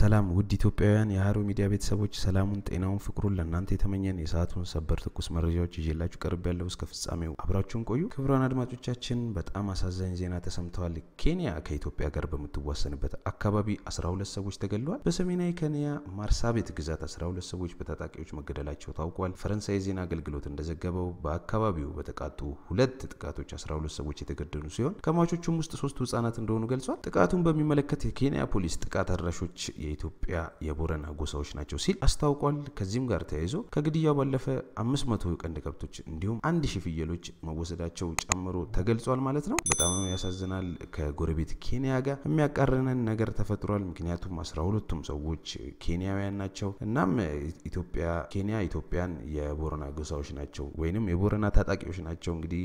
ሰላም ውድ ኢትዮጵያውያን የሀሮ ሚዲያ ቤተሰቦች፣ ሰላሙን፣ ጤናውን፣ ፍቅሩን ለእናንተ የተመኘን የሰዓቱን ሰበር ትኩስ መረጃዎች ይዤላችሁ ቀርብ ያለው እስከ ፍጻሜው አብራችሁን ቆዩ። ክቡራን አድማጮቻችን፣ በጣም አሳዛኝ ዜና ተሰምተዋል። ኬንያ ከኢትዮጵያ ጋር በምትዋሰንበት አካባቢ 12 ሰዎች ተገድለዋል። በሰሜናዊ ኬንያ ማርሳቤት ግዛት 12 ሰዎች በታጣቂዎች መገደላቸው ታውቋል። ፈረንሳይ የዜና አገልግሎት እንደዘገበው በአካባቢው በተቃጡ ሁለት ጥቃቶች 12 ሰዎች የተገደሉ ሲሆን ከሟቾቹም ውስጥ ሶስቱ ህጻናት እንደሆኑ ገልጿል። ጥቃቱን በሚመለከት የኬንያ ፖሊስ ጥቃት አድራሾች የኢትዮጵያ የቦረና ጎሳዎች ናቸው ሲል አስታውቋል። ከዚህም ጋር ተያይዞ ከግድያው ባለፈ 500 ቀንድ ከብቶች እንዲሁም አንድ ሺህ ፍየሎች መወሰዳቸው ጨምሮ ተገልጿል ማለት ነው። በጣም ያሳዝናል። ከጎረቤት ኬንያ ጋር የሚያቃርነን ነገር ተፈጥሯል። ምክንያቱም አስራ ሁለቱም ሰዎች ኬንያውያን ናቸው። እናም ኢትዮጵያ ኬንያ ኢትዮጵያን የቦረና ጎሳዎች ናቸው ወይንም የቦረና ታጣቂዎች ናቸው እንግዲህ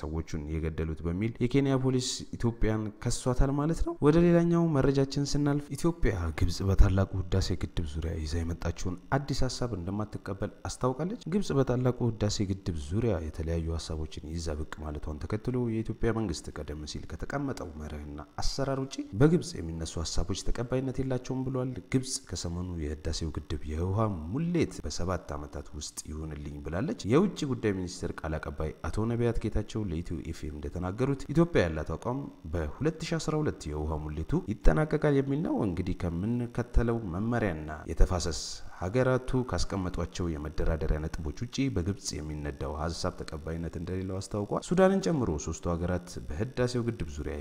ሰዎቹን የገደሉት በሚል የኬንያ ፖሊስ ኢትዮጵያን ከሷታል ማለት ነው። ወደ ሌላኛው መረጃችን ስናልፍ ኢትዮጵያ ግብጽ በታላቁ ህዳሴ ግድብ ዙሪያ ይዛ የመጣችውን አዲስ ሀሳብ እንደማትቀበል አስታውቃለች። ግብጽ በታላቁ ህዳሴ ግድብ ዙሪያ የተለያዩ ሀሳቦችን ይዛ ብቅ ማለቷን ተከትሎ የኢትዮጵያ መንግስት ቀደም ሲል ከተቀመጠው መርህና አሰራር ውጪ በግብጽ የሚነሱ ሀሳቦች ተቀባይነት የላቸውም ብሏል። ግብጽ ከሰሞኑ የህዳሴው ግድብ የውሃ ሙሌት በሰባት ዓመታት ውስጥ ይሁንልኝ ብላለች። የውጭ ጉዳይ ሚኒስትር ቃል አቀባይ አቶ ነቢያት ጌታቸው ለኢትዮ ኤፍኤም እንደተናገሩት ኢትዮጵያ ያላት አቋም በ2012 የውሃ ሙሌቱ ይጠናቀቃል የሚል ነው። እንግዲህ ከምን የምንከተለው መመሪያና የተፋሰስ ሀገራቱ ካስቀመጧቸው የመደራደሪያ ነጥቦች ውጪ በግብጽ የሚነዳው ሀሳብ ተቀባይነት እንደሌለው አስታውቋል። ሱዳንን ጨምሮ ሶስቱ ሀገራት በህዳሴው ግድብ ዙሪያ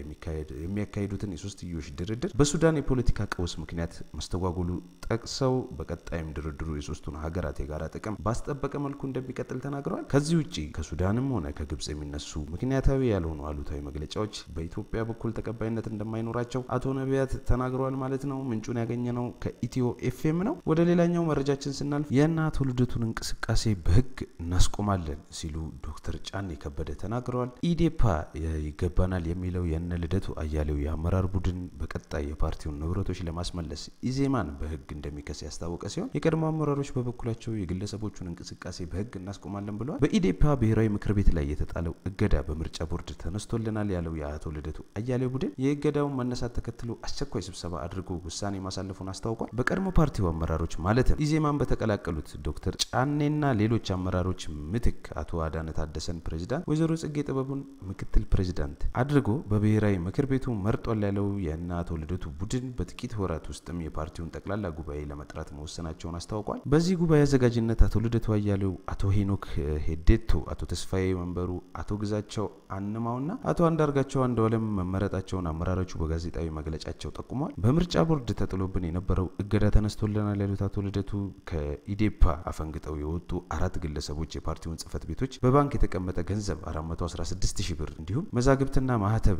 የሚያካሂዱትን የሶስትዮሽ ድርድር በሱዳን የፖለቲካ ቀውስ ምክንያት መስተጓጎሉ ጠቅሰው በቀጣይም ድርድሩ የሶስቱን ሀገራት የጋራ ጥቅም ባስጠበቀ መልኩ እንደሚቀጥል ተናግረዋል። ከዚህ ውጭ ከሱዳንም ሆነ ከግብጽ የሚነሱ ምክንያታዊ ያልሆኑ አሉታዊ መግለጫዎች በኢትዮጵያ በኩል ተቀባይነት እንደማይኖራቸው አቶ ነቢያት ተናግረዋል ማለት ነው። ምንጩን ያገኘ ነው ከኢትዮ ኤፍኤም ነው። ወደ ሌላኛው መረጃችን ስናልፍ የእናት ውልደቱን እንቅስቃሴ በህግ እናስቆማለን ሲሉ ዶክተር ጫኔ ከበደ ተናግረዋል። ኢዴፓ ይገባናል የሚለው የእነ ልደቱ አያሌው የአመራር ቡድን በቀጣይ የፓርቲውን ንብረቶች ለማስመለስ ኢዜማን በህግ እንደሚከስ ያስታወቀ ሲሆን የቀድሞ አመራሮች በበኩላቸው የግለሰቦቹን እንቅስቃሴ በህግ እናስቆማለን ብለዋል። በኢዴፓ ብሔራዊ ምክር ቤት ላይ የተጣለው እገዳ በምርጫ ቦርድ ተነስቶልናል ያለው የአቶ ልደቱ አያሌው ቡድን የእገዳውን መነሳት ተከትሎ አስቸኳይ ስብሰባ አድርጎ ውሳኔ ማሳለፉን አስታውቋል። በቀድሞ ፓርቲው አመራሮች ማለትም ኢዜማን በተቀላቀሉት ዶክተር ጫኔና ሌሎች አመራሮች ምትክ አቶ አዳነ ታደሰን ፕሬዝዳንት፣ ወይዘሮ ጽጌ ጥበቡን ምክትል ፕሬዝዳንት አድርጎ በብሔራዊ ምክር ቤቱ መርጧል ያለው የእነ አቶ ልደቱ ቡድን በጥቂት ወራት ውስጥም የፓርቲውን ጠቅላላ ጉባኤ ለመጥራት መወሰናቸውን አስታውቋል። በዚህ ጉባኤ አዘጋጅነት አቶ ልደቱ አያሌው፣ አቶ ሄኖክ ሄዴቶ፣ አቶ ተስፋዬ መንበሩ፣ አቶ ግዛቸው አንማውና አቶ አንዳርጋቸው አንደዓለም መመረጣቸውን አመራሮቹ በጋዜጣዊ መግለጫቸው ጠቁመዋል። በምርጫ ቦርድ ተጥሎብን የነበረው እገዳ ተነስቶልናል ያሉት አቶ ልደቱ በድርጅቱ ከኢዴፓ አፈንግጠው የወጡ አራት ግለሰቦች የፓርቲውን ጽህፈት ቤቶች በባንክ የተቀመጠ ገንዘብ 416 ሺህ ብር እንዲሁም መዛግብትና ማህተብ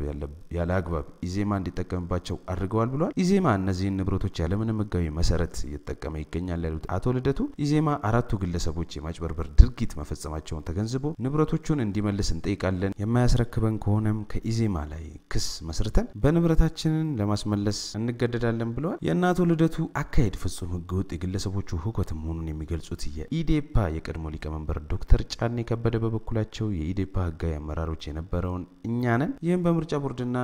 ያለ አግባብ ኢዜማ እንዲጠቀምባቸው አድርገዋል ብሏል። ኢዜማ እነዚህን ንብረቶች ያለምንም ህጋዊ መሰረት እየተጠቀመ ይገኛል ያሉት አቶ ልደቱ ኢዜማ አራቱ ግለሰቦች የማጭበርበር ድርጊት መፈጸማቸውን ተገንዝቦ ንብረቶቹን እንዲመልስ እንጠይቃለን። የማያስረክበን ከሆነም ከኢዜማ ላይ ክስ መስርተን በንብረታችንን ለማስመለስ እንገደዳለን ብለዋል። የእነ አቶ ልደቱ አካሄድ ፍጹም ህገወጥ የግለሰቦ ቤተሰቦቹ ህውከት መሆኑን የሚገልጹት የኢዴፓ የቀድሞ ሊቀመንበር ዶክተር ጫኔ ከበደ በበኩላቸው የኢዴፓ ህጋዊ አመራሮች የነበረውን እኛንን ይህም በምርጫ ቦርድና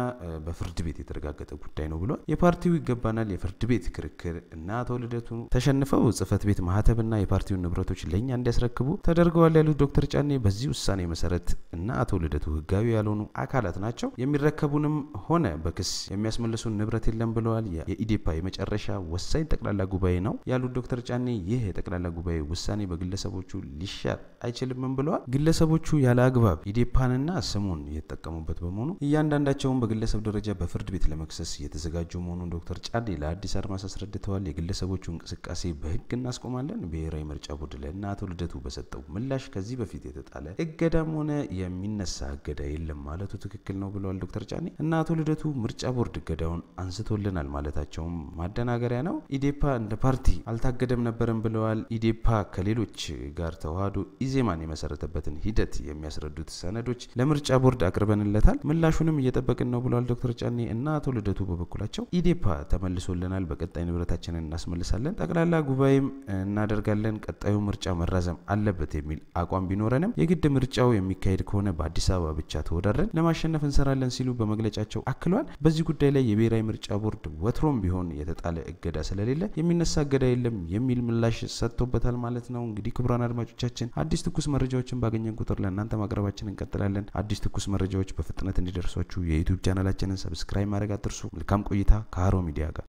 በፍርድ ቤት የተረጋገጠ ጉዳይ ነው ብሏል። የፓርቲው ይገባናል የፍርድ ቤት ክርክር እና አቶ ልደቱ ተሸንፈው ጽህፈት ቤት ማህተብና የፓርቲውን ንብረቶች ለእኛ እንዲያስረክቡ ተደርገዋል ያሉት ዶክተር ጫኔ በዚህ ውሳኔ መሰረት እና አቶ ልደቱ ህጋዊ ያልሆኑ አካላት ናቸው የሚረከቡንም ሆነ በክስ የሚያስመልሱን ንብረት የለም ብለዋል። የኢዴፓ የመጨረሻ ወሳኝ ጠቅላላ ጉባኤ ነው ያሉት ዶክተር ዶክተር ጫኔ ይህ የጠቅላላ ጉባኤ ውሳኔ በግለሰቦቹ ሊሻር አይችልምም ብለዋል። ግለሰቦቹ ያለ አግባብ ኢዴፓንና ስሙን የተጠቀሙበት በመሆኑ እያንዳንዳቸውን በግለሰብ ደረጃ በፍርድ ቤት ለመክሰስ የተዘጋጁ መሆኑን ዶክተር ጫኔ ለአዲስ አድማስ አስረድተዋል። የግለሰቦቹ እንቅስቃሴ በህግ እናስቆማለን ብሔራዊ ምርጫ ቦርድ ለእነ አቶ ልደቱ በሰጠው ምላሽ ከዚህ በፊት የተጣለ እገዳም ሆነ የሚነሳ እገዳ የለም ማለቱ ትክክል ነው ብለዋል ዶክተር ጫኔ እና አቶ ልደቱ ምርጫ ቦርድ እገዳውን አንስቶልናል ማለታቸውም ማደናገሪያ ነው። ኢዴፓ እንደ ፓርቲ አልታገ በመቅደም ነበርም ብለዋል። ኢዴፓ ከሌሎች ጋር ተዋህዶ ኢዜማን የመሰረተበትን ሂደት የሚያስረዱት ሰነዶች ለምርጫ ቦርድ አቅርበንለታል፣ ምላሹንም እየጠበቅን ነው ብለዋል ዶክተር ጫኔ እና አቶ ልደቱ በበኩላቸው ኢዴፓ ተመልሶልናል፣ በቀጣይ ንብረታችንን እናስመልሳለን፣ ጠቅላላ ጉባኤም እናደርጋለን፣ ቀጣዩ ምርጫ መራዘም አለበት የሚል አቋም ቢኖረንም የግድ ምርጫው የሚካሄድ ከሆነ በአዲስ አበባ ብቻ ተወዳድረን ለማሸነፍ እንሰራለን ሲሉ በመግለጫቸው አክለዋል። በዚህ ጉዳይ ላይ የብሔራዊ ምርጫ ቦርድ ወትሮም ቢሆን የተጣለ እገዳ ስለሌለ የሚነሳ እገዳ የለም የሚል ምላሽ ሰጥቶበታል ማለት ነው። እንግዲህ ክቡራን አድማጮቻችን አዲስ ትኩስ መረጃዎችን ባገኘን ቁጥር ለእናንተ ማቅረባችን እንቀጥላለን። አዲስ ትኩስ መረጃዎች በፍጥነት እንዲደርሷችሁ የዩቱብ ቻናላችንን ሰብስክራይብ ማድረግ አትርሱ። መልካም ቆይታ ከሀሮ ሚዲያ ጋር